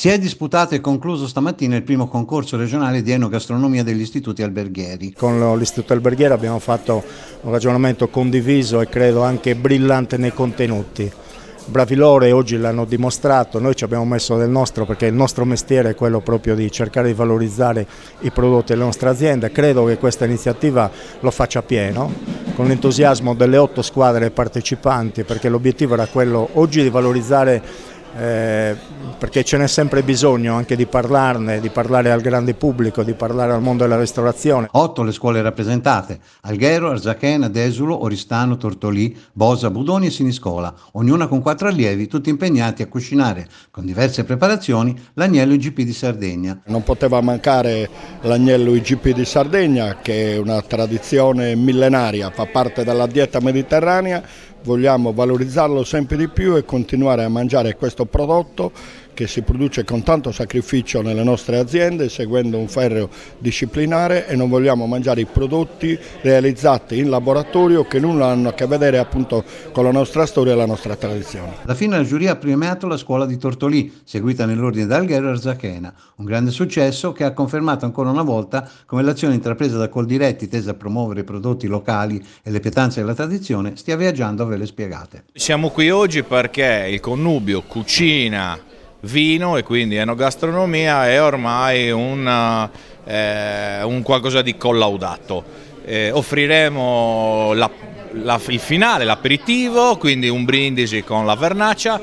Si è disputato e concluso stamattina il primo concorso regionale di enogastronomia degli istituti alberghieri. Con l'istituto alberghiero abbiamo fatto un ragionamento condiviso e credo anche brillante nei contenuti. Bravi Bravilore oggi l'hanno dimostrato, noi ci abbiamo messo del nostro perché il nostro mestiere è quello proprio di cercare di valorizzare i prodotti delle nostre aziende, credo che questa iniziativa lo faccia pieno con l'entusiasmo delle otto squadre partecipanti perché l'obiettivo era quello oggi di valorizzare eh, perché ce n'è sempre bisogno anche di parlarne, di parlare al grande pubblico, di parlare al mondo della ristorazione. Otto le scuole rappresentate, Alghero, Arzachena, Desulo, Oristano, Tortolì, Bosa, Budoni e Siniscola, ognuna con quattro allievi, tutti impegnati a cucinare con diverse preparazioni l'agnello IGP di Sardegna. Non poteva mancare l'agnello IGP di Sardegna che è una tradizione millenaria, fa parte della dieta mediterranea vogliamo valorizzarlo sempre di più e continuare a mangiare questo prodotto che si produce con tanto sacrificio nelle nostre aziende seguendo un ferro disciplinare e non vogliamo mangiare i prodotti realizzati in laboratorio che nulla hanno a che vedere appunto con la nostra storia e la nostra tradizione. Alla fine la giuria ha premiato la scuola di Tortolì, seguita nell'ordine d'Alghero e Arzachena, un grande successo che ha confermato ancora una volta come l'azione intrapresa da Coldiretti tesa a promuovere i prodotti locali e le pietanze della tradizione stia viaggiando ve le spiegate. Siamo qui oggi perché il connubio cucina, vino e quindi enogastronomia è ormai un, eh, un qualcosa di collaudato. Eh, offriremo la, la, il finale, l'aperitivo, quindi un brindisi con la vernaccia.